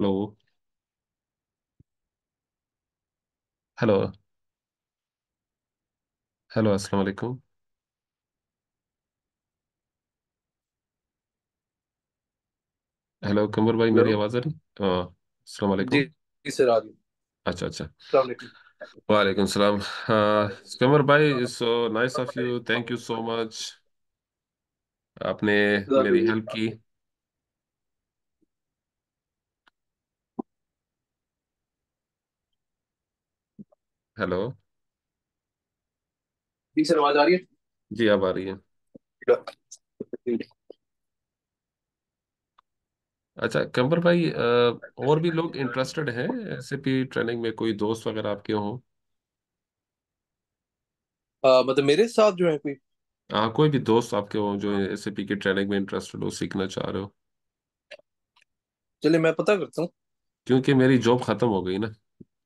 Hello hello hello अस्सलाम वालेकुम hello Kanwar भाई मेरी हेलो आवाज़ आ रही अस्सलाम जी वालेकुम जी सर आ गई अच्छा अच्छा अस्सलाम वालेकुम वालेकुम सलाम हाँ भाई so nice of you thank you so much आपने मेरी हेल्प की हेलो जी सर आवाज आ रही है जी अब आ रही है अच्छा कंबर भाई और भी लोग इंटरेस्टेड हैं एसएपी ट्रेनिंग में कोई दोस्त वगैरह आपके हो आ, मतलब मेरे साथ जो है कोई हाँ कोई भी दोस्त आपके हो जो एसएपी की ट्रेनिंग में इंटरेस्टेड हो सीखना चाह रहे हो चलिए मैं पता करता हूँ क्योंकि मेरी जॉब खत्म हो गई ना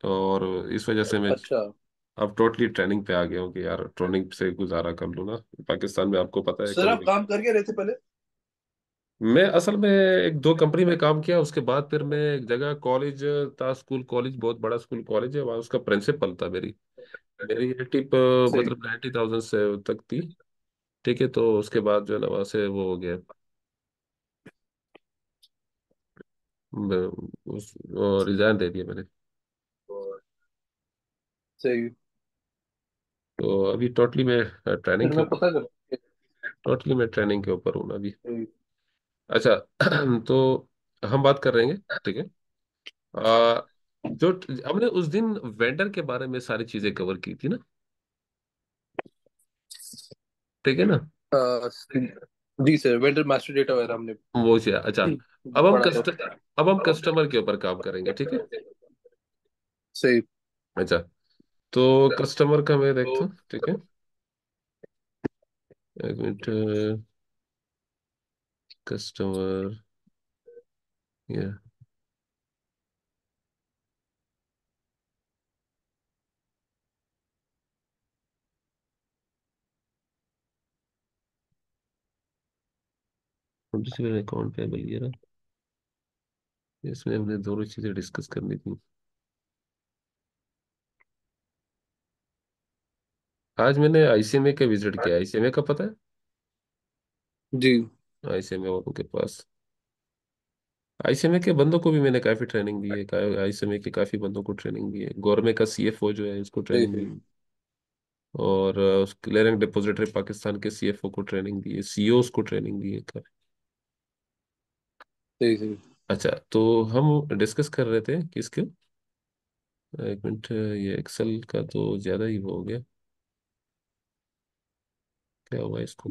तो और इस वजह से मैं अच्छा अब टोटली ट्रेनिंग पे आ गया हूँ कि यार ट्रेनिंग से गुजारा कर लू ना पाकिस्तान में आपको पता है सर आप काम करके रहे थे पहले मैं असल में एक दो कंपनी में काम किया उसके बाद फिर मैं एक जगह कॉलेज था स्कूल कॉलेज बहुत बड़ा स्कूल कॉलेज है वहाँ उसका प्रिंसिपल था मेरी मेरी ये टिप सही अच्छा। मतलब नाइन्टी थाउजेंड से तक थी ठीक है तो उसके बाद जो है ना वहाँ से वो हो गया रिजाइन दे दिया मैंने सही तो अभी टोटली मैं ट्रेनिंग के मैं पता टोटली मैं ट्रेनिंग के ऊपर हूँ अभी सही अच्छा तो हम बात कर रहे हैं ठीक है आ, जो हमने उस दिन वेंडर के बारे में सारी चीजें कवर की थी ना ठीक है ना अ, जी सर वेंडर मास्टर डेटा वगैरह हमने वो चीज़ अच्छा अब हम पढ़ा कस्ट अच्छा। अब हम कस्टमर के ऊपर काम करेंगे ठीक है सही अच्छा तो कस्टमर तो का मैं देखता हूँ तो ठीक है एक मिनट कस्टमर या अकाउंट पे ये रहा इसमें हमने दोनों चीज़ें डिस्कस करनी थी आज मैंने आईसीएमए का विजिट किया आईसीएमए का पता है जी आईसीएमए वालों के पास आईसीएमए के बंदों को भी मैंने काफी ट्रेनिंग दी है आईसीएमए के काफी बंदों को ट्रेनिंग दी है गौरमे का सीएफओ जो है इसको जी ट्रेनिंग जी दी और क्लियरिंग डिपोजिटरी पाकिस्तान के सीएफओ को ट्रेनिंग दी है सीओस e को ट्रेनिंग दी है काफी जी जी अच्छा तो हम डिस्कस कर रहे थे किसके एक मिनट ये एक्सेल का तो ज्यादा ही वो हो गया सकते हो इसको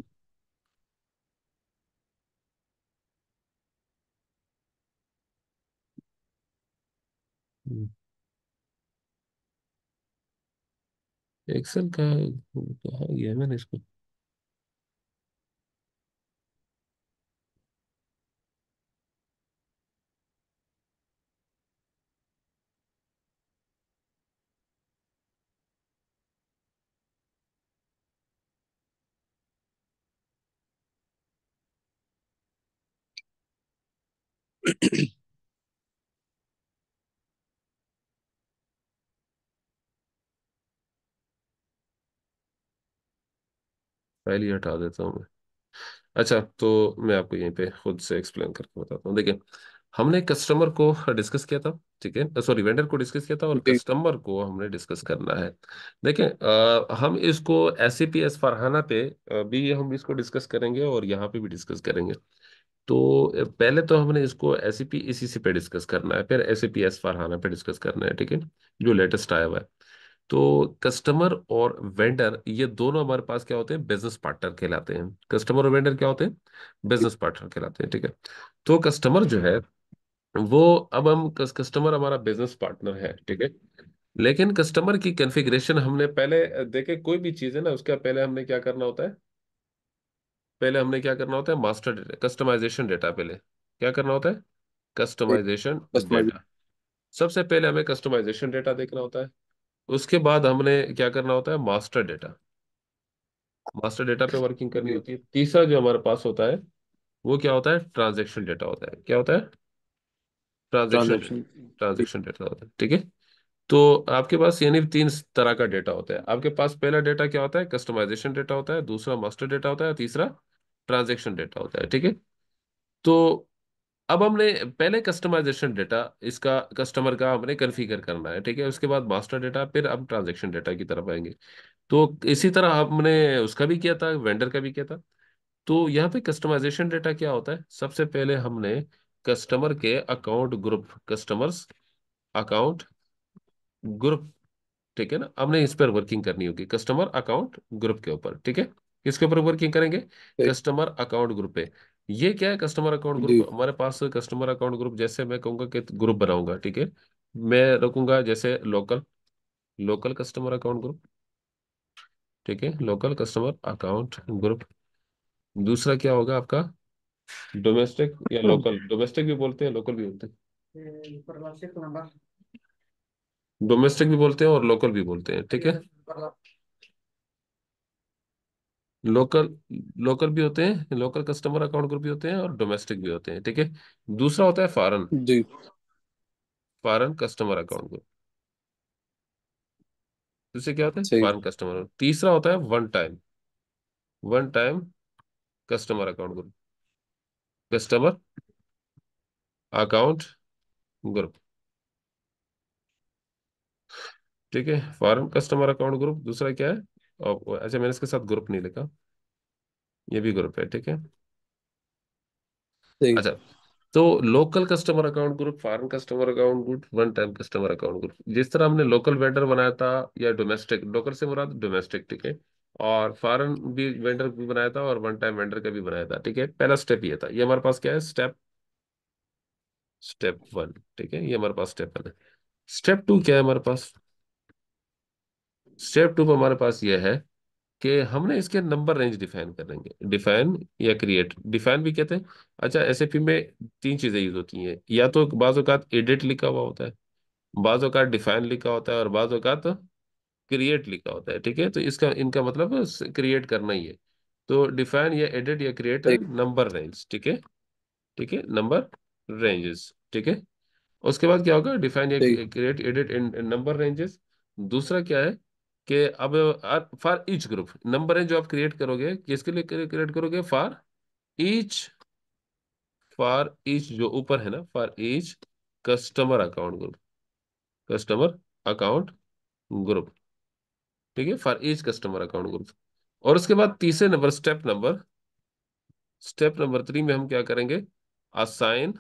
एक्सेल का कहा गया मैंने इसको पहले हटा देता हूँ मैं अच्छा तो मैं आपको यहीं पे खुद से एक्सप्लेन करके बताता हूँ देखिए हमने कस्टमर को डिस्कस किया था ठीक है सॉरी वेंडर को डिस्कस किया था और कस्टमर को हमने डिस्कस करना है देखें हम इसको S C P S Farhana पे भी हम इसको डिस्कस करेंगे और यहाँ पे भी डिस्कस करेंगे तो पहले तो हमने इसको एस सी पी इसी पे डिस्कस करना है फिर S C P S Farhana पे डिस्कस करना है ठीक है जो लेटेस्ट आया हुआ है तो कस्टमर और वेंडर ये दोनों हमारे पास क्या होते हैं बिजनेस पार्टनर कहलाते हैं कस्टमर और वेंडर क्या होते हैं बिजनेस पार्टनर कहलाते हैं ठीक है तो कस्टमर जो है वो अब हम कस्टमर हमारा बिजनेस पार्टनर है ठीक है लेकिन कस्टमर की कन्फिग्रेशन हमने पहले देखे कोई भी चीज़ है ना उसका पहले हमने क्या करना होता है पहले हमने क्या करना होता है मास्टर डेटा कस्टमाइजेशन डेटा पहले क्या करना होता है कस्टमाइजेशन डेटा सबसे पहले हमें कस्टमाइजेशन डेटा देखना होता है उसके बाद हमने क्या करना होता है मास्टर डेटा मास्टर डेटा पे वर्किंग करनी होती है तीसरा जो हमारे पास होता है वो क्या होता है ट्रांजेक्शन डेटा होता है क्या होता है ट्रांजेक्शन ट्रांजेक्शन डेटा होता है ठीक है तो आपके पास यानी तीन तरह का डेटा होता है आपके पास पहला डेटा क्या होता है कस्टमाइजेशन डेटा होता है दूसरा मास्टर डेटा होता है तीसरा ट्रांजेक्शन डेटा होता है ठीक है तो अब हमने पहले कस्टमाइजेशन डेटा इसका कस्टमर का हमने कन्फिगर करना है ठीक है उसके बाद मास्टर डेटा फिर अब ट्रांजेक्शन डेटा की तरफ आएंगे तो इसी तरह हमने उसका भी किया था वेंडर का भी किया था तो यहाँ पे कस्टमाइजेशन डेटा क्या होता है सबसे पहले हमने कस्टमर के account group customers account group ठीक है ना हमने इस पर वर्किंग करनी होगी कस्टमर अकाउंट ग्रुप के ऊपर ठीक है किसके ऊपर वर्किंग करेंगे कस्टमर अकाउंट ग्रुप पे ये क्या है कस्टमर अकाउंट ग्रुप हमारे पास कस्टमर अकाउंट ग्रुप जैसे मैं कहूंगा कि ग्रुप बनाऊंगा ठीक है मैं रखूंगा जैसे local local customer account group ठीक है लोकल कस्टमर अकाउंट ग्रुप दूसरा क्या होगा आपका डोमेस्टिक या लोकल डोमेस्टिक भी बोलते हैं लोकल भी बोलते हैं डोमेस्टिक भी बोलते हैं और लोकल भी बोलते हैं ठीक है लोकल लोकल भी होते हैं लोकल कस्टमर अकाउंट ग्रुप भी होते हैं और डोमेस्टिक भी होते हैं ठीक है दूसरा होता है फॉरन जी फॉरन कस्टमर अकाउंट ग्रुप दूसरे क्या होता है फॉरन कस्टमर तीसरा होता है one time one time customer account group customer account group ठीक है फॉरन कस्टमर अकाउंट ग्रुप दूसरा क्या है और अच्छा मैंने इसके साथ ग्रुप नहीं लिखा ये भी ग्रुप है ठीक है अच्छा तो local customer account group foreign customer account group one time customer account group जिस तरह हमने लोकल वेंडर बनाया था या डोमेस्टिक लोकल से मुराद डोमेस्टिक ठीक है और फॉरन भी वेंडर भी बनाया था और वन टाइम वेंडर का भी बनाया था ठीक है पहला स्टेप ये था ये हमारे पास क्या है स्टेप स्टेप वन ठीक है ये हमारे पास स्टेप वन है स्टेप टू क्या है हमारे पास स्टेप टू में हमारे पास ये है कि हमने इसके नंबर रेंज डिफाइन करेंगे डिफाइन या क्रिएट डिफाइन भी कहते हैं अच्छा एस में तीन चीज़ें यूज़ होती हैं या तो बाज़ एडिट लिखा हुआ होता है बाज़ डिफाइन लिखा होता है और बाज़ क्रिएट लिखा होता है ठीक है तो इसका इनका मतलब क्रिएट करना ही है तो डिफाइन या एडिट या क्रिएट नंबर रेंज ठीक है ठीक है नंबर रेंजेस ठीक है उसके बाद क्या होगा डिफाइन या क्रिएट एडिट नंबर रेंजेस दूसरा क्या है कि अब फॉर ईच ग्रुप नंबर है जो आप क्रिएट करोगे किसके लिए क्रिएट करोगे फॉर ईच फॉर ईच जो ऊपर है ना for each customer account group customer account group ठीक है for each customer account group और उसके बाद तीसरे number step number step number three में हम क्या करेंगे assign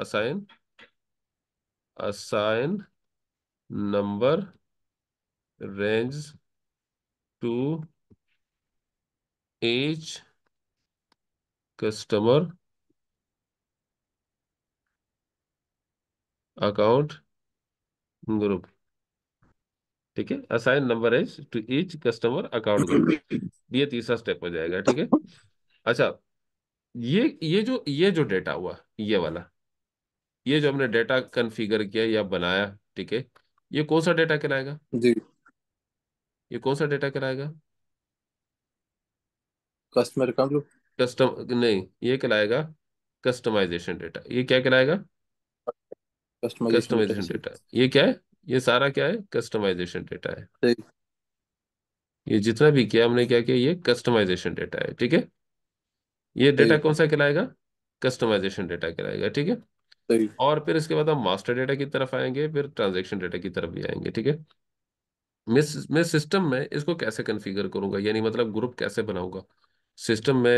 assign assign number range to each customer account group ठीक है assign number is to each customer account group ये तीसरा स्टेप हो जाएगा ठीक है अच्छा ये ये जो ये जो डेटा हुआ ये वाला ये जो हमने डेटा कन्फिगर किया या बनाया ठीक है ये कौन सा डेटा कहलाएगा जी ये कौन सा डेटा कराएगा कस्टमर कस्टम नहीं ये कराएगा कस्टमाइजेशन डेटा ये क्या कराएगा कस्टमाइजेशन डेटा ये क्या है ये सारा क्या है कस्टमाइजेशन डेटा है ये जितना भी किया हमने क्या किया ये कस्टमाइजेशन डेटा है ठीक है ये डेटा कौन सा कहलाएगा कस्टमाइजेशन डेटा कहलाएगा ठीक है और फिर इसके बाद हम मास्टर डेटा की तरफ आएंगे फिर ट्रांजेक्शन डेटा की तरफ भी आएंगे ठीक है मैं मैं सिस्टम में इसको कैसे कन्फिगर करूंगा यानी मतलब ग्रुप कैसे बनाऊँगा सिस्टम में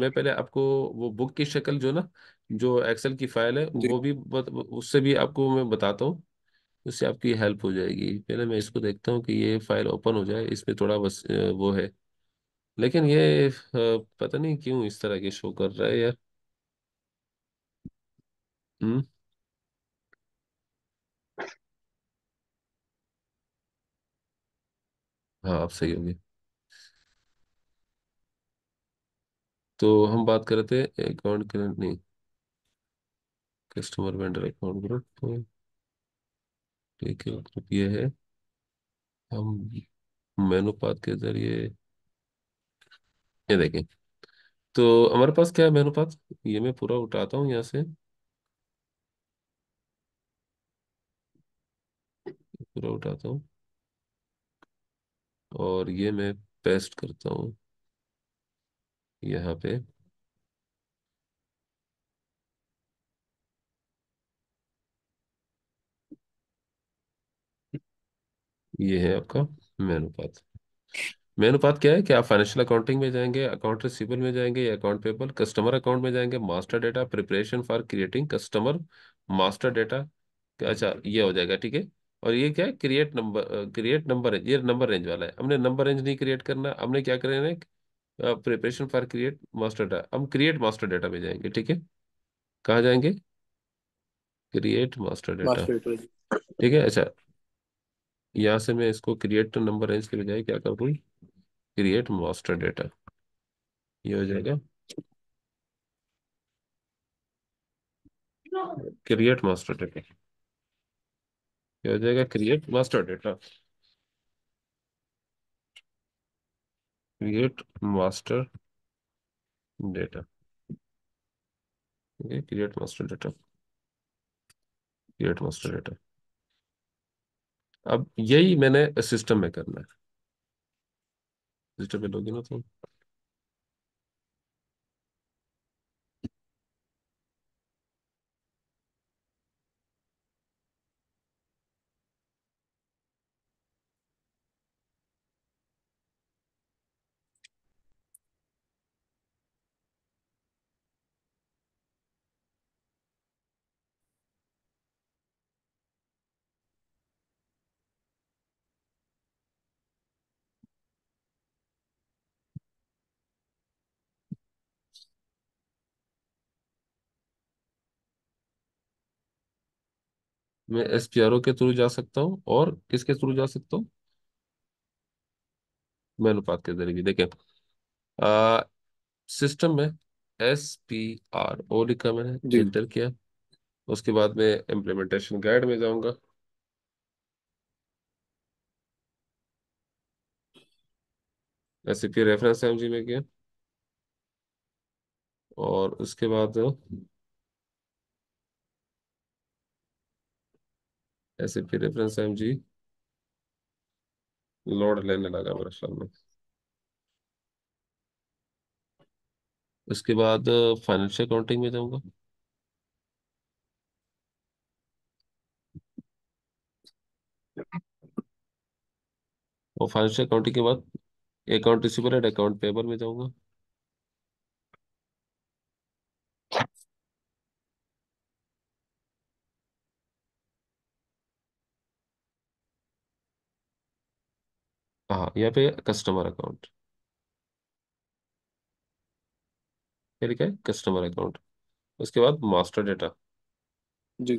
मैं पहले आपको वो बुक की शक्ल जो ना जो एक्सेल की फाइल है वो भी बत, उससे भी आपको मैं बताता हूँ उससे आपकी हेल्प हो जाएगी पहले मैं इसको देखता हूँ कि ये फाइल ओपन हो जाए इसमें थोड़ा बस वो है लेकिन ये पता नहीं क्यों इस तरह के शो कर रहा है यार हम्म हाँ आप सही होंगे तो हम बात कर रहे थे अकाउंट करंट नहीं कस्टमर वेंडर अकाउंट ग्रुप ठीक है ग्रुप हाँ। ये है हम मेनू पाथ के जरिए ये देखें तो हमारे पास क्या है मेनू पाथ ये मैं पूरा उठाता हूँ यहाँ से पूरा उठाता हूँ और ये मैं पेस्ट करता हूँ यहाँ पे ये है आपका मेनुपात मेनुपात क्या है कि आप फाइनेंशियल अकाउंटिंग में जाएंगे अकाउंट रिसिबल में जाएंगे अकाउंट पेबल कस्टमर अकाउंट में जाएंगे master data preparation for creating customer master data अच्छा ये हो जाएगा ठीक है और ये क्या है create number create number range ये नंबर रेंज वाला है हमने नंबर रेंज नहीं क्रिएट करना हमने क्या करना है preparation for create master data हम क्रिएट मास्टर डाटा में जाएंगे ठीक है कहा जाएंगे क्रिएट मास्टर डाटा ठीक है अच्छा यहां से मैं इसको क्रिएट नंबर रेंज के बजाय क्या करूँ क्रिएट मास्टर डेटा ये हो जाएगा क्रिएट मास्टर डाटा क्या हो जाएगा create master data create master data create master data create master data अब यही मैंने सिस्टम में करना है सिस्टम में लोगे ना तुम मैं एस के थ्रू जा सकता हूँ और किसके थ्रू जा सकता हूँ मैं अनुपात के जरिए देखें आ, सिस्टम में एस पी आर ओ लिखा मैंने एंटर किया उसके बाद मैं इम्प्लीमेंटेशन गाइड में जाऊंगा एस रेफरेंस एम जी में किया और उसके बाद एसएपी रेफरेंस जी लोड लेने लगा मेरे ख्याल में उसके बाद फाइनेंशियल अकाउंटिंग में जाऊंगा और फाइनेंशियल अकाउंटिंग के बाद account receiver and account payable में जाऊंगा या फिर कस्टमर अकाउंट क्या लिखा है कस्टमर अकाउंट उसके बाद मास्टर डेटा जी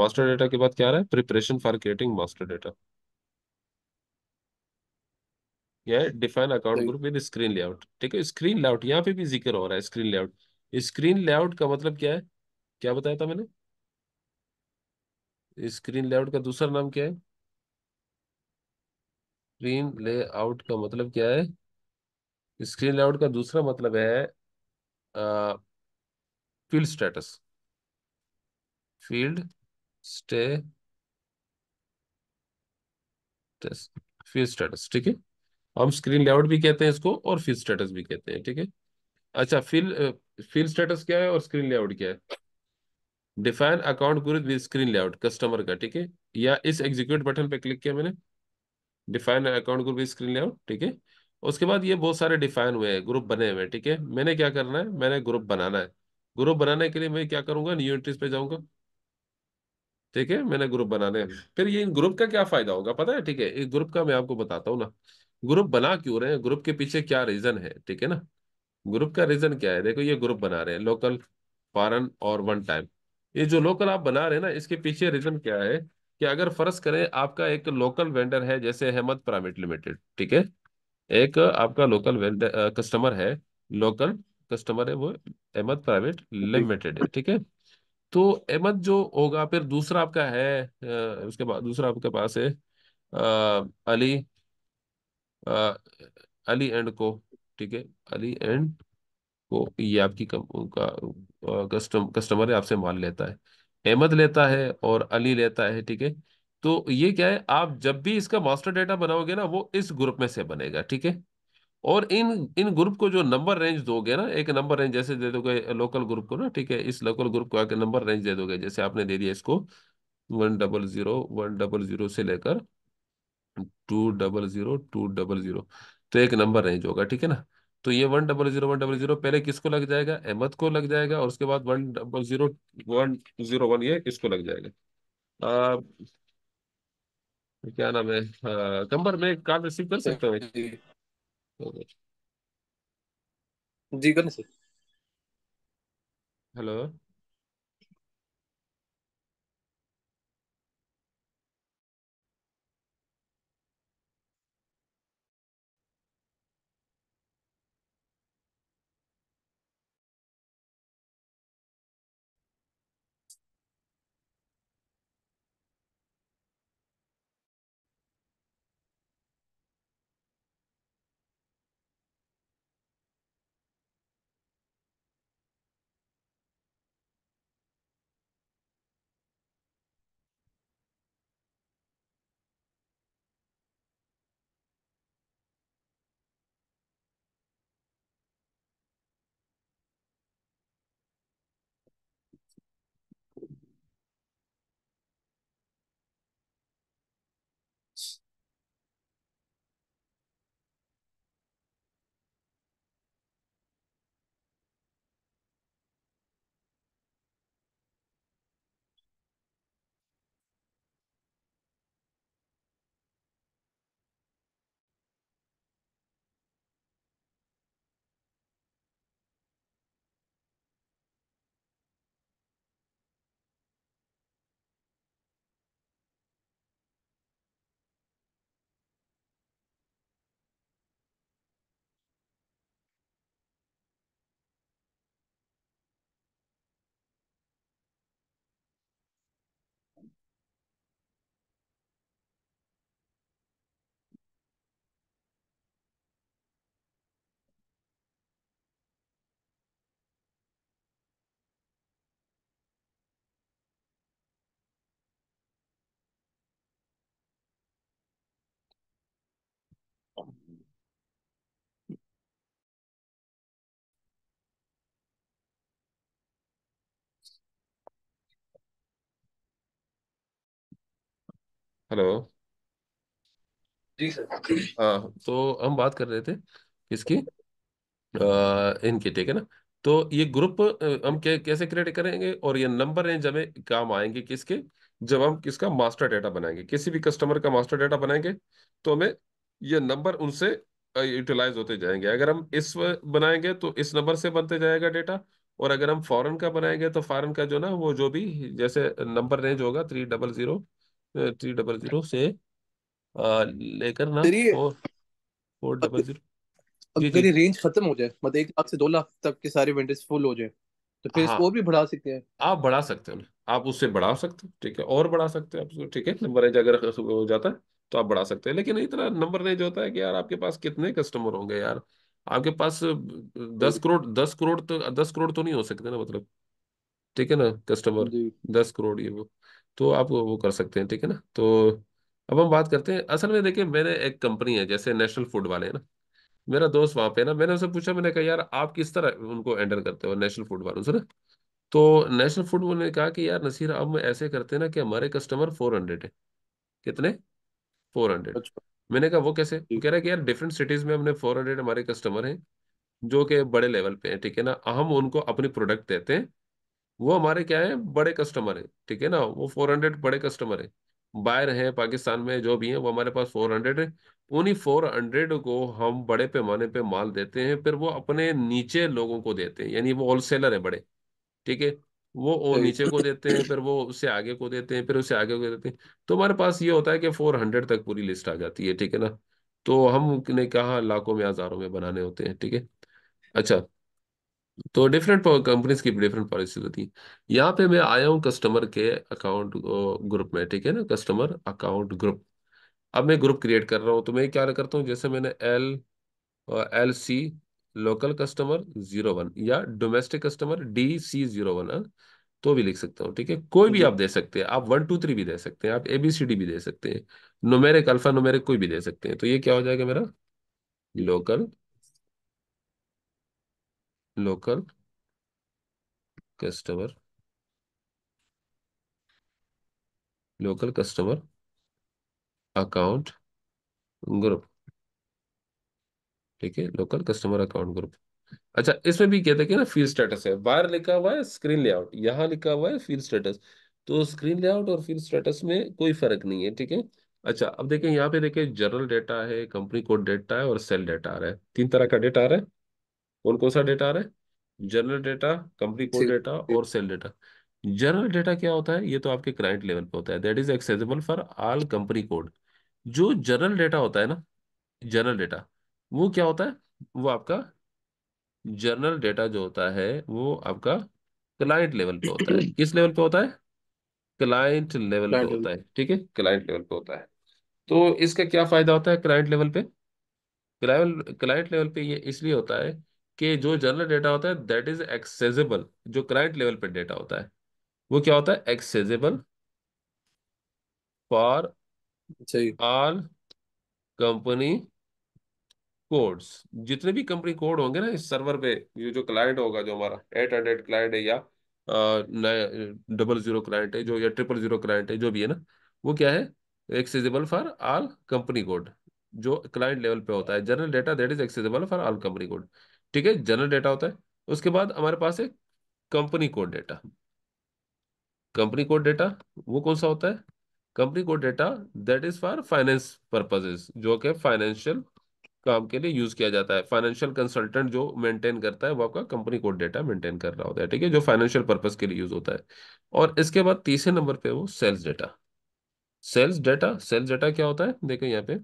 मास्टर डेटा के बाद क्या आ रहा है preparation for creating master data यह define account group with screen layout ठीक है स्क्रीन लेआउट यहाँ पे भी जिक्र हो रहा है स्क्रीन लेआउट स्क्रीन लेआउट का मतलब क्या है क्या बताया था मैंने स्क्रीन लेआउट का दूसरा नाम क्या है स्क्रीन लेआउट का मतलब क्या है स्क्रीन लेआउट का दूसरा मतलब है field status field stay field status ठीक है हम स्क्रीन लेआउट भी कहते हैं इसको और फील्ड स्टेटस भी कहते हैं ठीक है अच्छा फिल फिल स्टेटस क्या है और स्क्रीन लेआउट क्या है define account group with screen layout customer का ठीक है या इस एग्जीक्यूट बटन पे क्लिक किया मैंने define account group with screen layout ठीक है उसके बाद ये बहुत सारे डिफाइन हुए हैं ग्रुप बने हुए हैं ठीक है मैंने क्या करना है मैंने ग्रुप बनाना है ग्रुप बनाने के लिए मैं क्या करूंगा न्यू एंट्रीज पे जाऊंगा ठीक है मैंने ग्रुप बनाने फिर ये इन ग्रुप का क्या फायदा होगा पता है ठीक है इस ग्रुप का मैं आपको बताता हूँ ना ग्रुप बना क्यों रहे हैं ग्रुप के पीछे क्या रीजन है ठीक है ना ग्रुप का रीजन क्या है देखो ये ग्रुप बना रहे हैं लोकल फॉरन और वन टाइम ये जो लोकल आप बना रहे हैं ना इसके पीछे रीजन क्या है कि अगर फर्ज करें आपका एक लोकल वेंडर है जैसे अहमद प्राइवेट लिमिटेड ठीक है एक आपका लोकल वेंडर कस्टमर है लोकल कस्टमर है वो अहमद प्राइवेट लिमिटेड है ठीक है तो अहमद जो होगा फिर दूसरा आपका है उसके बाद दूसरा आपके पास है आ, अली आ, अली एंड को ठीक है अली एंड को ये आपकी कम, का, कस्टम कस्टमर है आपसे माल लेता है अहमद लेता है और अली लेता है ठीक है तो ये क्या है आप जब भी इसका मास्टर डेटा बनाओगे ना वो इस ग्रुप में से बनेगा ठीक है और इन इन ग्रुप को जो नंबर रेंज दोगे ना एक नंबर रेंज जैसे दे दोगे लोकल ग्रुप को ना ठीक है इस लोकल ग्रुप को आके नंबर रेंज दे दोगे जैसे आपने दे दिया इसको one double zero one double zero से लेकर two double zero two double zero तो एक नंबर रेंज होगा ठीक है ना तो ये one double zero one double zero पहले किसको लग जाएगा अहमद को लग जाएगा और उसके बाद one double zero one zero one ये किसको लग जाएगा आ, क्या नाम है आ, कंबर मैं कॉल रिसीव कर सकता हूँ जी कर हेलो हेलो जी सर हाँ तो हम बात कर रहे थे किसकी इनकी ठीक है ना तो ये ग्रुप हम कै, कैसे क्रिएट करेंगे और ये नंबर रेंज हमें काम आएंगे किसके जब हम किसका मास्टर डाटा बनाएंगे किसी भी कस्टमर का मास्टर डाटा बनाएंगे तो हमें ये नंबर उनसे यूटिलाइज होते जाएंगे अगर हम इस बनाएंगे तो इस नंबर से बनते जाएगा डेटा और अगर हम फॉरेन का बनाएंगे तो फॉरेन का जो ना वो जो भी जैसे नंबर रेंज होगा three double zero three double zero से लेकर ना फोर फोर डबल जीरो अगर ये रेंज खत्म हो जाए मतलब एक लाख से दो लाख तक के सारे वेंडर्स फुल हो जाए तो फिर हाँ इसको भी बढ़ा सकते हैं आप बढ़ा सकते हो आप उससे बढ़ा सकते हो ठीक है और बढ़ा सकते हो आप ठीक है नंबर रेंज अगर हो जाता है तो आप बढ़ा सकते हैं लेकिन इतना नंबर रेंज होता है कि यार आपके पास कितने कस्टमर होंगे यार आपके पास दस करोड़ दस करोड़ तो दस करोड़ तो नहीं हो सकते ना मतलब ठीक है ना कस्टमर दस करोड़ ये वो तो आप वो कर सकते हैं ठीक है ना तो अब हम बात करते हैं असल में देखिए मैंने एक कंपनी है जैसे नेशनल फूड वाले हैं ना मेरा दोस्त वहाँ पे ना मैंने उसे पूछा मैंने कहा यार आप किस तरह उनको एंटर करते हो नेशनल फूड वालों से ना तो नेशनल फूड वालों ने कहा कि यार नसीर अब हम ऐसे करते हैं ना कि हमारे कस्टमर फोर हंड्रेड है कितने फोर हंड्रेड अच्छा। मैंने कहा वो कैसे कह रहा है कि यार डिफरेंट सिटीज में हमने फोर हंड्रेड हमारे कस्टमर हैं जो कि बड़े लेवल पे हैं ठीक है ना हम उनको अपनी प्रोडक्ट देते हैं वो हमारे क्या है बड़े कस्टमर है ठीक है ना वो फोर हंड्रेड बड़े कस्टमर है बायर हैं पाकिस्तान में जो भी हैं वो हमारे पास फोर हंड्रेड है उन्हीं फोर हंड्रेड को हम बड़े पैमाने पे माल देते हैं फिर वो अपने नीचे लोगों को देते हैं यानी वो होलसेलर है बड़े ठीक है वो और नीचे को देते हैं फिर वो उससे आगे को देते हैं फिर उससे आगे को देते हैं तो हमारे पास ये होता है कि फोर हंड्रेड तक पूरी लिस्ट आ जाती है ठीक है ना तो हमने कहा लाखों में हजारों में बनाने होते हैं ठीक है अच्छा तो डिफरेंट कंपनीज की डिफरेंट पॉलिसी होती है यहाँ पे मैं आया हूँ कस्टमर के अकाउंट ग्रुप में ठीक है ना कस्टमर अकाउंट ग्रुप अब मैं ग्रुप क्रिएट कर रहा हूँ तो मैं क्या करता हूँ जैसे मैंने L L C local customer zero one या domestic customer D C zero one तो भी लिख सकता हूँ ठीक है कोई भी आप दे सकते हैं आप वन टू थ्री भी दे सकते हैं आप एबीसीडी भी दे सकते हैं नोमेरिक अल्फा नोमेरिक कोई भी दे सकते हैं तो ये क्या हो जाएगा मेरा local local customer local customer account group ठीक है लोकल कस्टमर अकाउंट ग्रुप अच्छा इसमें भी कहते हैं ना फील्ड स्टेटस है बाहर लिखा हुआ है स्क्रीन लेआउट यहां लिखा हुआ है फील्ड स्टेटस तो स्क्रीन लेआउट और फील्ड स्टेटस में कोई फर्क नहीं है ठीक है अच्छा अब देखें यहाँ पे देखें जनरल डेटा है कंपनी कोड डेटा है और सेल डेटा आ रहा है तीन तरह का डेटा आ रहा है कौन कौन सा डेटा आ रहा है general data company code data और सेल डेटा जनरल डेटा क्या होता है ये तो आपके क्लाइंट लेवल पे होता है that is accessible for all company code जो जनरल डेटा होता है ना जनरल डेटा वो क्या होता है वो आपका जनरल डेटा जो होता है वो आपका क्लाइंट लेवल पे होता है किस लेवल पे होता है क्लाइंट लेवल पे होता है ठीक है क्लाइंट लेवल पे होता है तो इसका क्या फायदा होता है क्लाइंट लेवल पे क्लाइंट लेवल पे ये इसलिए होता है कि जो जनरल डेटा होता है दैट इज एक्सेजेबल जो क्लाइंट लेवल पे डेटा होता है वो क्या होता है accessible for all company codes जितने भी कंपनी कोड होंगे ना इस सर्वर पे ये जो क्लाइंट होगा जो हमारा एट हंड्रेड क्लाइंट है या डबल जीरो क्लाइंट है जो या ट्रिपल जीरो क्लाइंट है जो भी है ना वो क्या है accessible for all company code जो क्लाइंट लेवल पे होता है general data that is accessible for all company code ठीक है जनरल डेटा होता है उसके बाद हमारे पास है company code data company code data वो कौन सा होता है company code data that is for finance purposes जो कि फाइनेंशियल काम के लिए यूज किया जाता है फाइनेंशियल कंसल्टेंट जो मेंटेन करता है वो आपका कंपनी कोड डेटा मेंटेन कर रहा होता है ठीक है जो फाइनेंशियल पर्पज के लिए यूज होता है और इसके बाद तीसरे नंबर पे वो sales data sales data sales data क्या होता है देखें यहाँ पे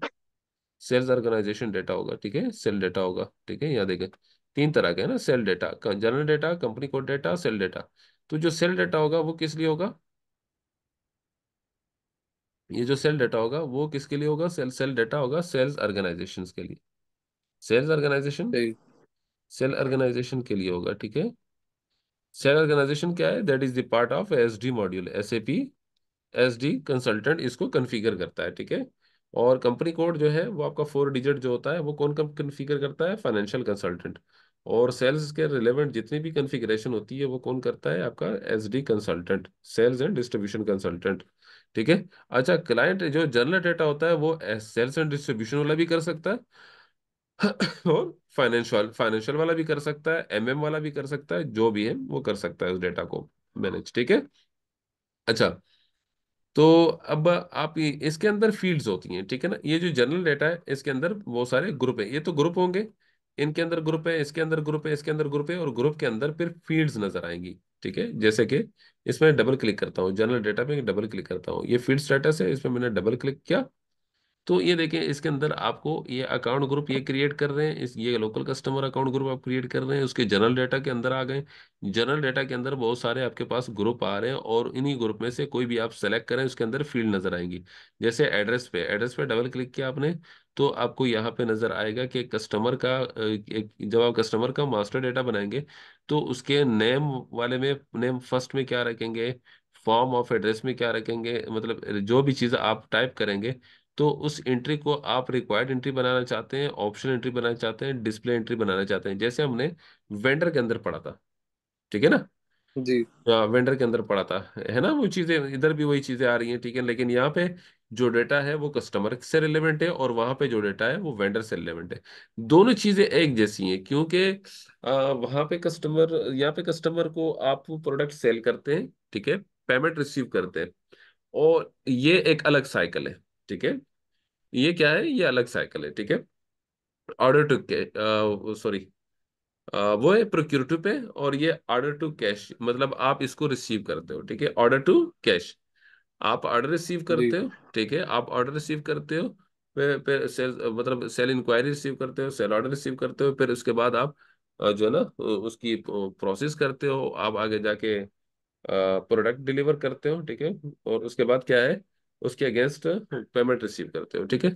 सेल्स ऑर्गेनाइजेशन डेटा होगा ठीक है सेल डेटा होगा ठीक है यहाँ देखें तीन तरह के है ना sale data general data company code data sale data तो जो सेल डेटा होगा वो किस लिए होगा ये जो सेल डेटा होगा वो किसके लिए होगा सेल सेल डेटा होगा सेल्स ऑर्गेनाइजेशन के लिए सेल्स ऑर्गेनाइजेशन सेल ऑर्गेनाइजेशन के लिए होगा ठीक है सेल ऑर्गेनाइजेशन क्या है that is the part of SD module SAP SD consultant इसको कॉन्फ़िगर करता है ठीक है और कंपनी कोड जो है वो आपका फोर डिजिट जो होता है वो कौन कन्फिगर करता है फाइनेंशियल कंसल्टेंट और सेल्स के रिलेवेंट जितनी भी कन्फिग्रेशन होती है वो कौन करता है आपका S D consultant sales and distribution consultant ठीक है अच्छा क्लाइंट जो जनरल डेटा होता है वो सेल्स एंड डिस्ट्रीब्यूशन वाला भी कर सकता है और फाइनेंशियल फाइनेंशियल वाला भी कर सकता है एमएम वाला भी कर सकता है जो भी है वो कर सकता है उस डेटा को मैनेज ठीक है अच्छा तो अब आप इसके अंदर फील्ड्स होती हैं ठीक है ना ये जो जनरल डेटा है इसके अंदर बहुत सारे ग्रुप है ये तो ग्रुप होंगे इनके अंदर ग्रुप है इसके अंदर ग्रुप है इसके अंदर ग्रुप है और ग्रुप के अंदर फिर फील्ड्स नजर आएंगी ठीक है जैसे कि इसमें डबल क्लिक करता हूँ जनरल डेटा पे डबल क्लिक करता हूँ ये फील्ड स्टेटस है इसमें मैंने डबल क्लिक किया तो ये देखें इसके अंदर आपको ये अकाउंट ग्रुप ये क्रिएट कर रहे हैं इस ये लोकल कस्टमर अकाउंट ग्रुप आप क्रिएट कर रहे हैं उसके जनरल डाटा के अंदर आ गए जनरल डाटा के अंदर बहुत सारे आपके पास ग्रुप आ रहे हैं और इन्हीं ग्रुप में से कोई भी आप सेलेक्ट करें उसके अंदर फील्ड नजर आएंगी जैसे एड्रेस पे एड्रेस पे डबल क्लिक किया आपने तो आपको यहाँ पे नजर आएगा कि कस्टमर का एक जब आप कस्टमर का मास्टर डेटा बनाएंगे तो उसके नेम वाले में नेम फर्स्ट में क्या रखेंगे फॉर्म ऑफ एड्रेस में क्या रखेंगे मतलब जो भी चीज़ आप टाइप करेंगे तो उस एंट्री को आप रिक्वायर्ड एंट्री बनाना चाहते हैं ऑप्शन एंट्री बनाना चाहते हैं डिस्प्ले एंट्री बनाना चाहते हैं जैसे हमने वेंडर के अंदर पढ़ा था ठीक है ना जी हाँ वेंडर के अंदर पढ़ा था है ना वो चीजें इधर भी वही चीजें आ रही हैं ठीक है लेकिन यहाँ पे जो डेटा है वो कस्टमर से रिलेवेंट है और वहां पे जो डेटा है वो वेंडर से रिलेवेंट है दोनों चीजें एक जैसी हैं क्योंकि वहां पे कस्टमर यहाँ पे कस्टमर को आप प्रोडक्ट सेल करते हैं ठीक है पेमेंट रिसीव करते हैं और ये एक अलग साइकिल है ठीक है ये क्या है ये अलग साइकिल है ठीक है ऑर्डर टू कैश सॉरी वो है प्रोक्यूर टू पे और ये ऑर्डर टू कैश मतलब आप इसको रिसीव करते हो ठीक है ऑर्डर टू कैश आप ऑर्डर रिसीव करते हो ठीक है आप ऑर्डर रिसीव करते हो फिर फिर सेल uh, मतलब सेल इंक्वायरी रिसीव करते हो सेल ऑर्डर रिसीव करते हो फिर उसके बाद आप uh, जो है ना उसकी प्रोसेस uh, करते हो आप आगे जाके प्रोडक्ट डिलीवर करते हो ठीक है और उसके बाद क्या है उसके अगेंस्ट पेमेंट रिसीव करते हो ठीक है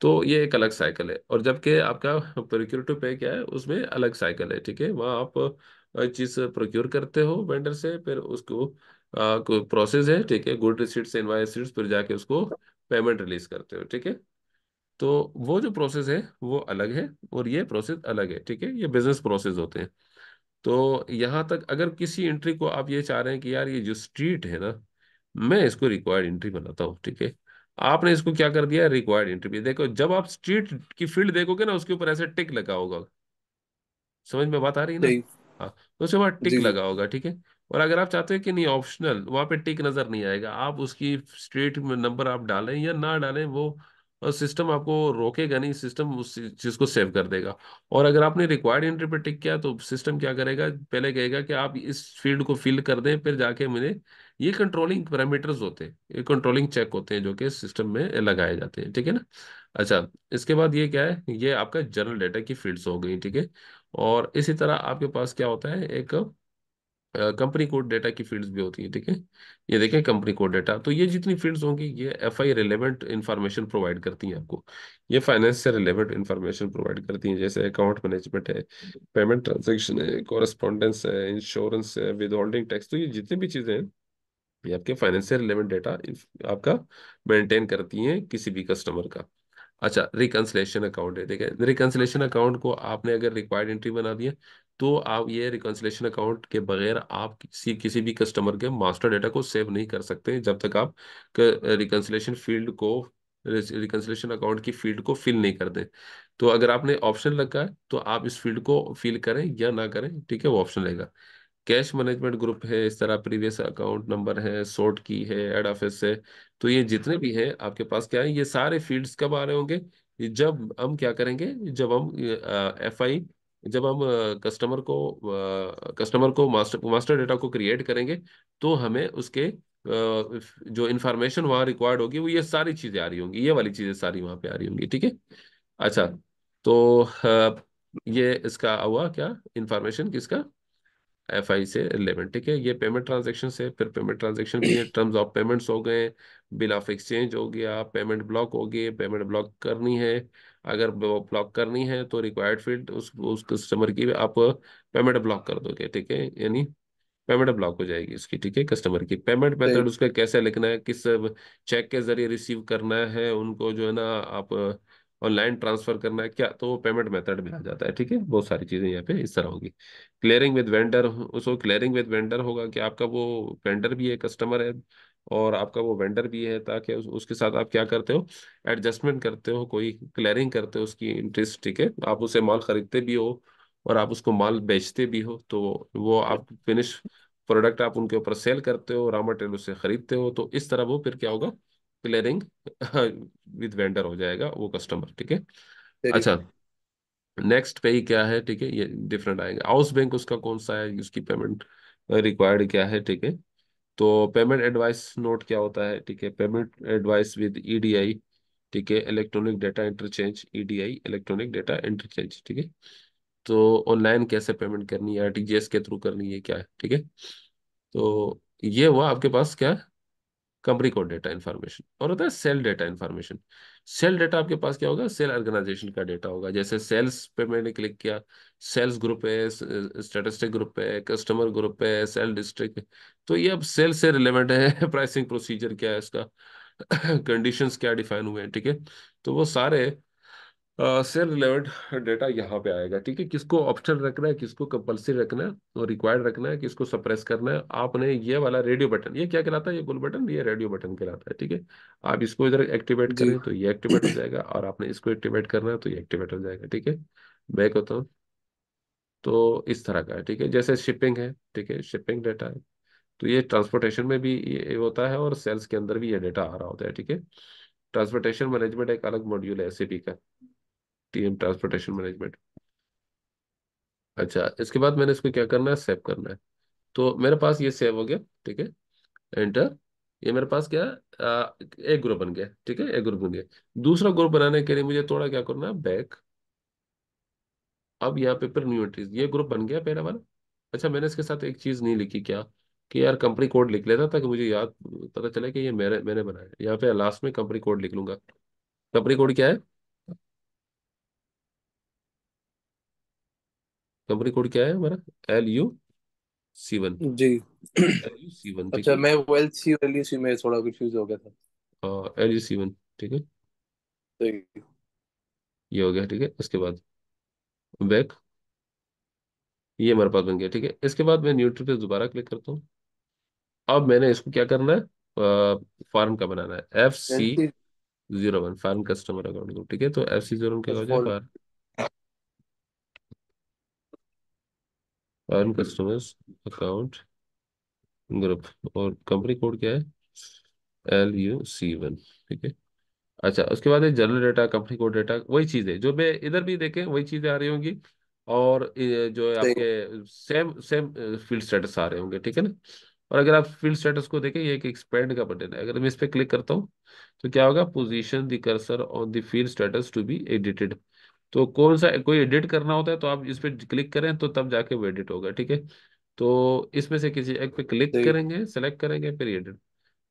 तो ये एक अलग साइकिल है और जबकि आपका प्रोक्योर टू पे क्या है उसमें अलग साइकिल है ठीक है वहाँ आप चीज़ प्रोक्योर करते हो वेंडर से फिर उसको आ, प्रोसेस है ठीक है गुड रिसीट्स इनवाइस रिसीट्स फिर जाके उसको पेमेंट रिलीज करते हो ठीक है तो वो जो प्रोसेस है वो अलग है और ये प्रोसेस अलग है ठीक है ये बिजनेस प्रोसेस होते हैं तो यहाँ तक अगर किसी एंट्री को आप ये चाह रहे हैं कि यार ये जो स्ट्रीट है ना मैं इसको रिक्वायर्ड एंट्री बनाता हूँ ठीक है आपने इसको क्या कर दिया रिक्वायर्ड एंट्री देखो जब आप स्ट्रीट की फील्ड देखोगे ना उसके ऊपर ऐसे टिक लगा होगा समझ में बात आ रही है ना हाँ तो उसके बाद टिक लगा होगा ठीक है और अगर आप चाहते हैं कि नहीं ऑप्शनल वहां पे टिक नजर नहीं आएगा आप उसकी स्ट्रीट नंबर आप डालें या ना डालें वो और सिस्टम आपको रोकेगा नहीं सिस्टम उस चीज को सेव कर देगा और अगर आपने रिक्वायर्ड एंट्री पे टिक किया तो सिस्टम क्या करेगा पहले कहेगा कि आप इस फील्ड को फिल कर दें फिर जाके मुझे ये कंट्रोलिंग पैरामीटर्स होते हैं ये कंट्रोलिंग चेक होते हैं जो कि सिस्टम में लगाए जाते हैं ठीक है ना अच्छा इसके बाद ये क्या है ये आपका जनरल डेटा की फील्ड्स हो गई ठीक है और इसी तरह आपके पास क्या होता है एक कंपनी कोड डेटा की फील्ड्स भी होती है ठीक है ये देखें कंपनी कोड डेटा तो ये जितनी फील्ड्स होंगी ये F I relevant information provide करती हैं आपको ये फाइनेंस से रिलेवेंट इन्फॉर्मेशन प्रोवाइड करती हैं जैसे अकाउंट मैनेजमेंट है पेमेंट ट्रांजेक्शन है कॉरेस्पॉन्डेंस है इंश्योरेंस है विद होल्डिंग टैक्स तो ये जितनी भी चीज़ें हैं ये आपके फाइनेंशियल रिलेवेंट डेटा आपका मेंटेन करती हैं किसी भी कस्टमर का अच्छा रिकन्सलेशन अकाउंट है ठीक है रिकन्सलेशन अकाउंट को आपने अगर रिक्वायर्ड एंट्री बना दिया तो आप ये रिकन्सलेशन अकाउंट के बगैर आप किसी किसी भी कस्टमर के मास्टर डेटा को सेव नहीं कर सकते जब तक आप रिकन्सलेशन फील्ड को रिकन्सलेशन अकाउंट की फील्ड को फिल नहीं कर दें तो अगर आपने ऑप्शन रखा है तो आप इस फील्ड को फिल करें या ना करें ठीक है वो ऑप्शन रहेगा कैश मैनेजमेंट ग्रुप है इस तरह प्रीवियस अकाउंट नंबर है सोर्ट की है एड ऑफिस है तो ये जितने हाँ। भी हैं आपके पास क्या है ये सारे फील्ड्स कब आ रहे होंगे जब हम क्या करेंगे जब हम एफ आई जब हम कस्टमर को कस्टमर को मास्टर मास्टर डेटा को क्रिएट करेंगे तो हमें उसके जो इन्फॉर्मेशन वहाँ रिक्वायर्ड होगी वो ये सारी चीज़ें आ रही होंगी ये वाली चीज़ें सारी वहाँ पे आ रही होंगी ठीक है अच्छा तो ये इसका हुआ क्या इन्फॉर्मेशन किसका एफ आई से रिलेवेंट ठीक है ये पेमेंट ट्रांजेक्शन है फिर पेमेंट ट्रांजेक्शन भी है टर्म्स ऑफ पेमेंट्स हो गए बिल ऑफ एक्सचेंज हो गया पेमेंट ब्लॉक हो गए पेमेंट ब्लॉक करनी है अगर ब्लॉक करनी है तो रिक्वायर्ड फील्ड उस उस कस्टमर की आप पेमेंट ब्लॉक कर दोगे ठीक है यानी पेमेंट ब्लॉक हो जाएगी इसकी ठीक है कस्टमर की पेमेंट मेथड उसका कैसे लिखना है किस चेक के जरिए रिसीव करना है उनको जो है ना आप और लैंड ट्रांसफर करना है क्या तो वो पेमेंट मेथड में आ जाता है ठीक है बहुत सारी चीज़ें यहाँ पे इस तरह होगी क्लियरिंग विद वेंडर उसको क्लियरिंग विद वेंडर होगा कि आपका वो वेंडर भी है कस्टमर है और आपका वो वेंडर भी है ताकि उस, उसके साथ आप क्या करते हो एडजस्टमेंट करते हो कोई क्लियरिंग करते हो उसकी इंटरेस्ट ठीक है आप उसे माल खरीदते भी हो और आप उसको माल बेचते भी हो तो वो आप फिनिश प्रोडक्ट आप उनके ऊपर सेल करते हो रॉ मटेरियल उसे खरीदते हो तो इस तरह वो फिर क्या होगा क्लियरिंग विद वेंडर हो जाएगा वो कस्टमर ठीक है अच्छा नेक्स्ट पे ही क्या है ठीक है ये डिफरेंट आएंगे हाउस बैंक उसका कौन सा है उसकी पेमेंट रिक्वायर्ड क्या है ठीक है तो पेमेंट एडवाइस नोट क्या होता है ठीक है पेमेंट एडवाइस विद ईडीआई ठीक है electronic data interchange EDI electronic data interchange ठीक है तो ऑनलाइन कैसे पेमेंट करनी है आरटीजीएस के थ्रू करनी है क्या है ठीक है तो ये हुआ आपके पास क्या कंपनी कोड डेटा इन्फॉर्मेशन और होता है sale data information sale data आपके पास क्या होगा सेल ऑर्गेनाइजेशन का डेटा होगा जैसे सेल्स पे मैंने क्लिक किया सेल्स ग्रुप है स्टेटिस्टिक ग्रुप है कस्टमर ग्रुप है सेल डिस्ट्रिक्ट तो ये अब सेल से रिलेवेंट है प्राइसिंग प्रोसीजर क्या है इसका कंडीशंस क्या डिफाइन हुए हैं ठीक है तो वो सारे सेल रिलेवेंट डेटा यहाँ पे आएगा ठीक है किसको ऑप्शन रखना है किसको कंपल्सरी रखना है और तो रिक्वायर्ड रखना है किसको सप्रेस करना है आपने ये वाला रेडियो बटन ये क्या कहलाता है ये गुल बटन ये रेडियो बटन कहलाता है ठीक है आप इसको इधर एक्टिवेट करें तो ये एक्टिवेट हो जाएगा और आपने इसको एक्टिवेट करना है तो ये एक्टिवेट हो जाएगा ठीक है बैक होता हूँ तो इस तरह का है ठीक है जैसे शिपिंग है ठीक है शिपिंग डेटा है तो ये ट्रांसपोर्टेशन में भी ये होता है और सेल्स के अंदर भी ये डेटा आ रहा होता है ठीक है ट्रांसपोर्टेशन मैनेजमेंट एक अलग मॉड्यूल है एस का टीएम ट्रांसपोर्टेशन मैनेजमेंट अच्छा इसके बाद मैंने इसको क्या करना है सेव करना है तो मेरे पास ये सेव हो गया ठीक है एंटर ये मेरे पास क्या आ, एक ग्रुप बन गया ठीक है एक ग्रुप बन गया दूसरा ग्रुप बनाने के लिए मुझे थोड़ा क्या करना है बैक अब यहाँ पे फिर न्यू एंट्रीज ये ग्रुप बन गया पहला वाला अच्छा मैंने इसके साथ एक चीज़ नहीं लिखी क्या कि यार कंपनी कोड लिख लेता ताकि मुझे याद पता चले कि ये मेरे मैंने बनाया यहाँ पे लास्ट में कंपनी कोड लिख लूंगा कंपनी कोड क्या है कंपनी कोड क्या है हमारा L U C one G L U C one ठीक अच्छा है मैं वेल्थ सी एल यू सी में थोड़ा कंफ्यूज हो गया था हाँ एल यू सी वन ठीक है ये हो गया ठीक है इसके बाद बैक ये हमारे पास बन गया ठीक है इसके बाद मैं न्यूट्री पे दोबारा क्लिक करता हूँ अब मैंने इसको क्या करना है फॉर्म का बनाना है F C zero one form customer account को ठीक है तो एफ सी जीरो वन क्या हो जाए फॉर्म अर्न कस्टमर्स अकाउंट ग्रुप और कंपनी कोड क्या है एल यू सी वन ठीक है अच्छा उसके बाद है general data company code data वही चीज़ है जो मैं इधर भी देखें वही चीज़ें आ रही होंगी और जो है आपके सेम सेम फील्ड स्टेटस आ रहे होंगे ठीक है ना और अगर आप फील्ड स्टेटस को देखें ये एक एक्सपेंड का बटन है अगर मैं इस पर क्लिक करता हूँ तो क्या होगा position the cursor on the field status to be edited तो कौन सा कोई एडिट करना होता है तो आप इस पर क्लिक करें तो तब जाके वो एडिट होगा ठीक है तो इसमें से किसी एक पे क्लिक करेंगे सेलेक्ट करेंगे फिर एडिट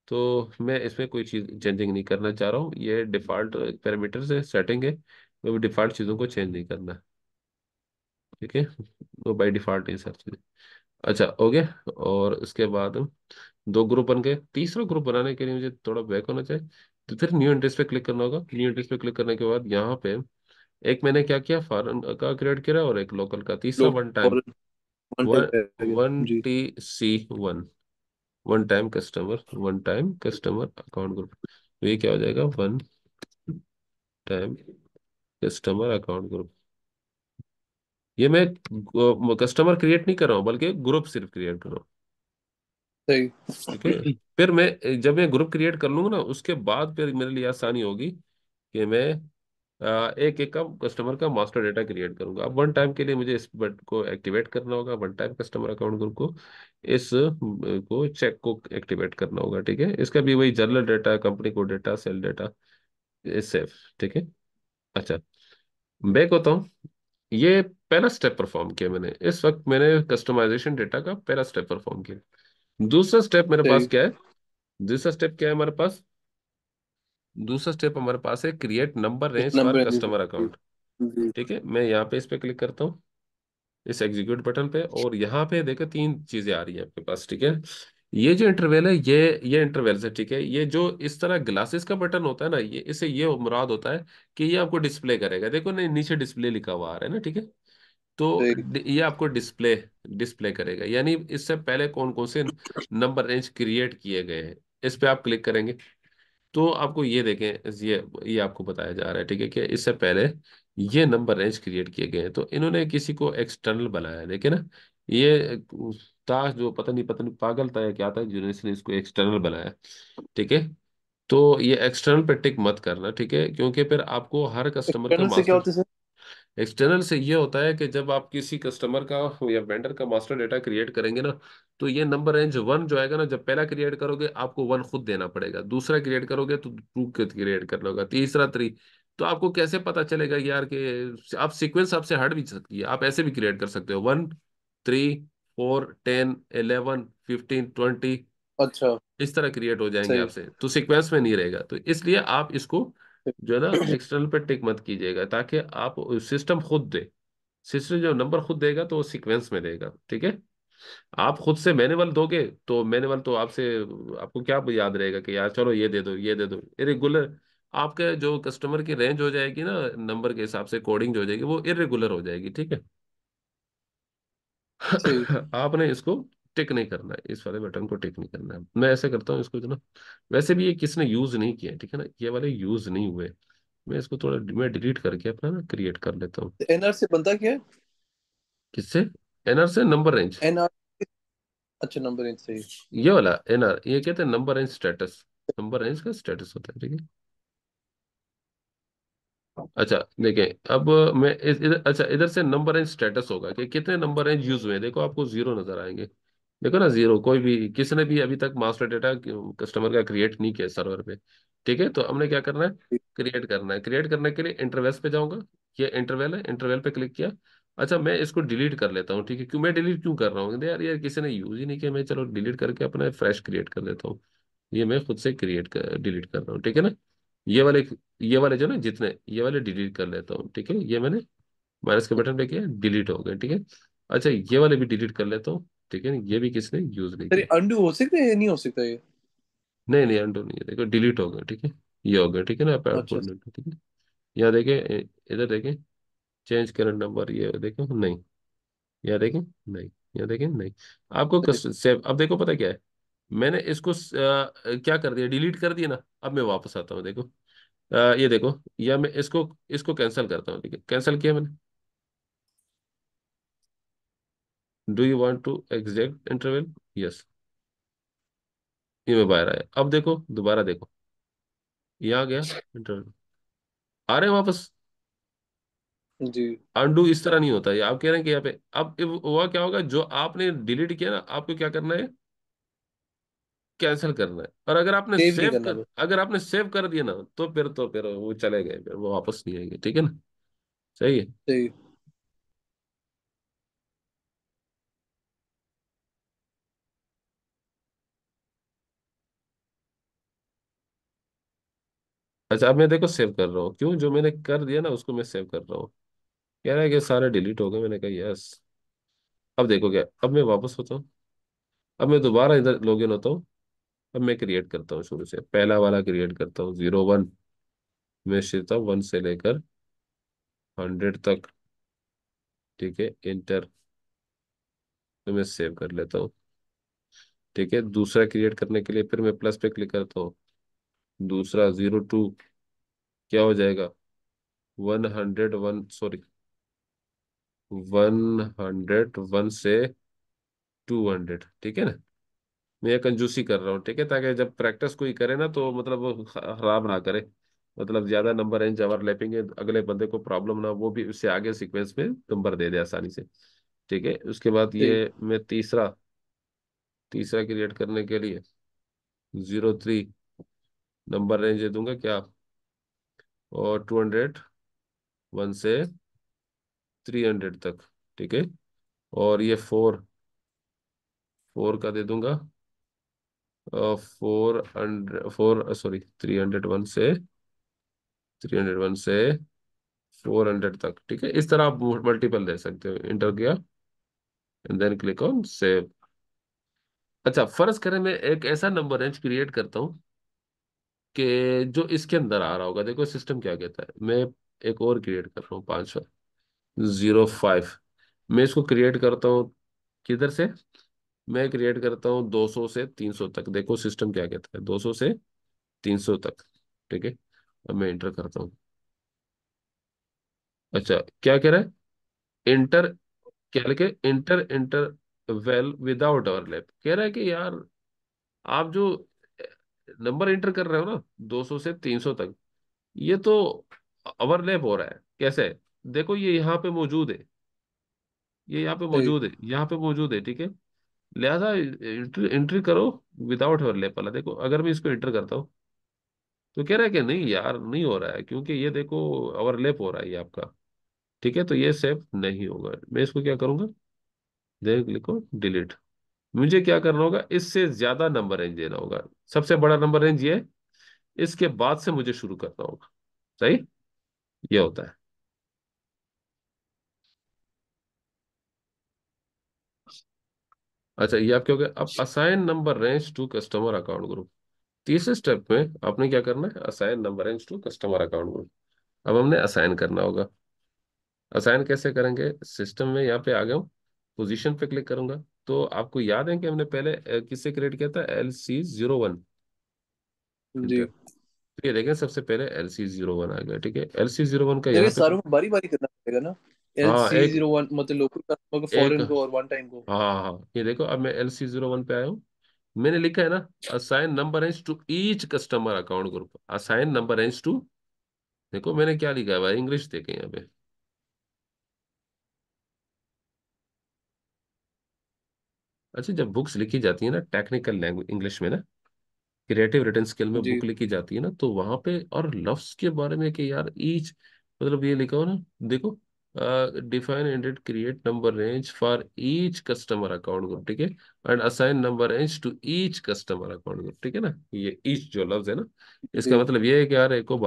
तो मैं इसमें कोई चीज़ चेंजिंग नहीं करना चाह रहा हूँ ये डिफ़ॉल्ट पैरामीटर से सेटिंग है तो डिफ़ॉल्ट चीज़ों को चेंज नहीं करना ठीक है वो तो बाई डिफ़ॉल्ट ये सब चीज़ें अच्छा हो गया और उसके बाद दो ग्रुप बन गए तीसरा ग्रुप बनाने के लिए मुझे थोड़ा बैक होना चाहिए तो फिर न्यू एंट्रेस पे क्लिक करना होगा न्यू इंटरेस्ट पे क्लिक करने के बाद यहाँ पे एक मैंने क्या किया फॉरन का क्रिएट किया और एक लोकल का तीसरा one time one T C one one time customer one time customer account group ये क्या हो जाएगा one time customer account group ये मैं कस्टमर क्रिएट नहीं कर रहा हूँ बल्कि ग्रुप सिर्फ क्रिएट कर रहा हूँ Okay. फिर मैं जब मैं ग्रुप क्रिएट कर लूंगा ना उसके बाद फिर मेरे लिए आसानी होगी कि मैं एक एक का कस्टमर का मास्टर डेटा क्रिएट करूंगा अब वन टाइम के लिए मुझे इस बट को एक्टिवेट करना होगा one time customer account group को इस को चेक को एक्टिवेट करना होगा ठीक है इसका भी वही जनरल डेटा कंपनी को डेटा सेल डेटा सेफ ठीक है अच्छा बैक होता हूँ ये पहला स्टेप परफॉर्म किया मैंने इस वक्त मैंने कस्टमाइजेशन डेटा का पहला स्टेप परफॉर्म किया दूसरा स्टेप मेरे पास क्या है दूसरा स्टेप क्या है हमारे पास दूसरा स्टेप हमारे पास है create number range for customer account ठीक है मैं यहाँ पे इस पे क्लिक करता हूँ इस एग्जीक्यूट बटन पे और यहाँ पे देखो तीन चीजें आ रही है आपके पास ठीक है ये जो इंटरवेल है ये ये इंटरवेल है ठीक है ये जो इस तरह ग्लासेस का बटन होता है ना ये इससे ये मुराद होता है कि ये आपको डिस्प्ले करेगा देखो ना नीचे डिस्प्ले लिखा हुआ आ रहा है ना ठीक है तो ये आपको डिस्प्ले डिस्प्ले करेगा यानी इससे पहले कौन कौन से नंबर रेंज क्रिएट किए गए हैं इस पे आप क्लिक करेंगे तो आपको ये देखें ये ये आपको बताया जा रहा है ठीक है कि इससे पहले ये नंबर रेंज क्रिएट किए गए हैं तो इन्होंने किसी को एक्सटर्नल बनाया है देखे ना ये ताश जो पता नहीं पता नहीं पागल था या क्या था जिन्होंने इसको एक्सटर्नल बनाया ठीक है तो ये एक्सटर्नल पे टिक मत करना ठीक है क्योंकि फिर आपको हर कस्टमर का एक्सटर्नल से ये होता है कि जब आप किसी कस्टमर का या वेंडर का मास्टर डेटा क्रिएट करेंगे ना तो ये नंबर रेंज वन जो आएगा ना जब पहला क्रिएट करोगे आपको वन खुद देना पड़ेगा दूसरा क्रिएट करोगे तो टू क्रिएट कर लोगा तीसरा थ्री तो आपको कैसे पता चलेगा यार कि आप सिक्वेंस आपसे हट भी सकती है आप ऐसे भी क्रिएट कर सकते हो one three four ten eleven fifteen twenty अच्छा इस तरह क्रिएट हो जाएंगे आपसे तो सिक्वेंस में नहीं रहेगा तो इसलिए आप इसको जो है ना एक्सटर्नल पे टिक मत कीजिएगा ताकि आप सिस्टम खुद दे सिस्टम जो नंबर खुद देगा तो वो सिक्वेंस में देगा ठीक है आप खुद से मैनुअल दोगे तो मैनुअल तो आपसे आपको क्या याद रहेगा कि यार चलो ये दे दो ये दे दो इरेगुलर आपके जो कस्टमर की रेंज हो जाएगी ना नंबर के हिसाब से कोडिंग जो हो जाएगी वो इरेगुलर हो जाएगी ठीक है आपने इसको टिक नहीं करना है इस वाले बटन को टिक नहीं करना है मैं ऐसे करता हूँ इसको ना वैसे भी ये किसने यूज़ नहीं किया ठीक है ना ये वाले यूज़ नहीं हुए मैं इसको थोड़ा मैं डिलीट करके अपना ना क्रिएट कर लेता हूँ एनआर से बनता क्या है किससे एनआर से नंबर रेंज एनआर अच्छा नंबर रेंज सही ये वाला एनआर ये कहते हैं number range status number range का स्टेटस होता है ठीक है अच्छा देखें अब मैं इधर अच्छा इधर से नंबर रेंज स्टेटस होगा कि कितने नंबर रेंज यूज हुए देखो आपको जीरो नजर आएंगे देखो ना जीरो कोई भी किसी ने भी अभी तक मास्टर डेटा कस्टमर का क्रिएट नहीं किया सर्वर पे ठीक है तो हमने क्या करना है क्रिएट करना है क्रिएट करने के लिए इंटरवेल्स पे जाऊंगा ये इंटरवेल है इंटरवेल पे क्लिक किया अच्छा मैं इसको डिलीट कर लेता हूँ ठीक है क्यों मैं डिलीट क्यों कर रहा हूँ यार यार किसी ने यूज ही नहीं किया मैं चलो डिलीट करके अपना फ्रेश क्रिएट कर लेता हूँ ये मैं खुद से क्रिएट कर डिलीट कर रहा हूँ ठीक है ना ये वाले ये वाले जो ना जितने ये वाले डिलीट कर लेता हूँ ठीक है ये मैंने माइनस के बटन पे किया डिलीट हो गए ठीक है अच्छा ये वाले भी डिलीट कर लेता हूँ ठीक है ये भी किसने यूज नहीं अरे किया अंडू हो सकता है या नहीं हो सकता ये नहीं नहीं अंडू नहीं है देखो डिलीट हो गया ठीक है ये हो गया ठीक है ना आप ऐड कर नहीं ठीक है यहाँ देखे इधर देखें चेंज करंट नंबर ये देखें नहीं यहाँ देखें नहीं यहाँ देखें नहीं आपको सेव अब देखो पता क्या है मैंने इसको स- अ, क्या कर दिया डिलीट कर दिया ना अब मैं वापस आता हूँ देखो आ, ये देखो या मैं इसको इसको कैंसिल करता हूँ ठीक है कैंसिल किया मैंने do you want to exact interval yes ये में बाहर आया अब देखो दोबारा देखो ये आ गया इंटरवल आ रहे हैं वापस जी अंडू इस तरह नहीं होता है आप कह रहे हैं कि यहाँ पे अब हुआ क्या होगा जो आपने डिलीट किया ना आपको क्या करना है कैंसिल करना है और अगर आपने सेव, सेव कर, कर अगर आपने सेव कर दिया ना तो फिर तो फिर वो चले गए फिर वो वापस नहीं आएंगे ठीक है ना सही है सही अच्छा अब मैं देखो सेव कर रहा हूँ क्यों जो मैंने कर दिया ना उसको मैं सेव कर रहा हूँ कह रहा है कि सारे डिलीट हो गए मैंने कहा यस अब देखो क्या अब मैं वापस होता हूँ अब मैं दोबारा इधर लॉग इन होता हूँ अब मैं क्रिएट करता हूँ शुरू से पहला वाला क्रिएट करता हूँ जीरो वन मैं सीता वन से लेकर हंड्रेड तक ठीक है इंटर तो मैं सेव कर लेता हूँ ठीक है दूसरा क्रिएट करने के लिए फिर मैं प्लस पे क्लिक करता हूँ दूसरा जीरो टू क्या हो जाएगा one hundred one sorry one hundred one से टू हंड्रेड ठीक है ना मैं ये कंजूसी कर रहा हूँ ठीक है ताकि जब प्रैक्टिस कोई करे ना तो मतलब खराब ना करे मतलब ज़्यादा नंबर एंड अवर लैपिंग है अगले बंदे को प्रॉब्लम ना वो भी उससे आगे सीक्वेंस में नंबर दे दे आसानी से ठीक है उसके बाद ये मैं तीसरा तीसरा क्रिएट करने के लिए ज़ीरो थ्री नंबर रेंज दे दूंगा क्या और टू हंड्रेड वन से थ्री हंड्रेड तक ठीक है और ये फोर फोर का दे दूंगा four hundred four sorry three hundred one से थ्री हंड्रेड वन से फोर हंड्रेड तक ठीक है इस तरह आप मल्टीपल दे सकते हो इंटर किया and then click on save अच्छा फर्ज करें मैं एक ऐसा नंबर रेंज क्रिएट करता हूँ कि जो इसके अंदर आ रहा होगा देखो सिस्टम क्या कहता है मैं एक और क्रिएट कर रहा हूँ पांचवा जीरो फाइव मैं इसको क्रिएट करता हूँ किधर से मैं क्रिएट करता हूँ 200 से 300 तक देखो सिस्टम क्या कहता है 200 से 300 तक ठीक है अब मैं इंटर करता हूँ अच्छा क्या कह रहा है इंटर क्या लिखे enter enter well without overlap कह रहा है कि यार आप जो नंबर एंटर कर रहे हो ना 200 से 300 तक ये तो ओवरलैप हो रहा है कैसे देखो ये यहाँ पे मौजूद है ये यहाँ पे मौजूद है यहाँ पे मौजूद है ठीक है लिहाजा एंट्री करो विदाउट ओवरलैप वाला देखो अगर मैं इसको एंटर करता हूँ तो कह रहा है कि नहीं यार नहीं हो रहा है क्योंकि ये देखो ओवरलैप हो रहा है ये आपका ठीक है तो ये सेव नहीं होगा मैं इसको क्या करूंगा देख लिखो डिलीट मुझे क्या करना होगा इससे ज्यादा नंबर रेंज देना होगा सबसे बड़ा नंबर रेंज ये इसके बाद से मुझे शुरू करना होगा सही ये होता है अच्छा ये आप क्या हो गया अब assign number range to customer account group तीसरे स्टेप में आपने क्या करना है assign number range to customer account group अब हमने असाइन करना होगा असाइन कैसे करेंगे सिस्टम में यहाँ पे आ गया हूँ पोजीशन पे क्लिक करूंगा तो आपको याद है कि हमने पहले किससे क्रिएट किया था L C zero one G तो ये देखें सबसे पहले एल सी जीरो वन आ गया ठीक है एल सी जीरो वन का यहाँ सर बारी बारी करना पड़ेगा ना हाँ जीरो वन मतलब लोकल फॉरेन को और वन टाइम को हाँ, हाँ हाँ ये देखो अब मैं एल सी जीरो वन पे आया हूँ मैंने लिखा है ना assign number to each customer account group assign number to देखो मैंने क्या लिखा है भाई इंग्लिश देखे यहाँ पे अच्छा जब बुक्स लिखी जाती है ना टेक्निकल लैंग्वेज इंग्लिश में ना क्रिएटिव रिटर्न स्किल में बुक लिखी जाती है ना तो वहां पे और लफ्स के बारे में कि यार ईच मतलब ये लिखा हो ना देखो define ended create number range for each customer account group ठीक है and assign number range to each customer account group ठीक है ना ये ईच जो लफ्ज है ना इसका मतलब ये है कि यार एक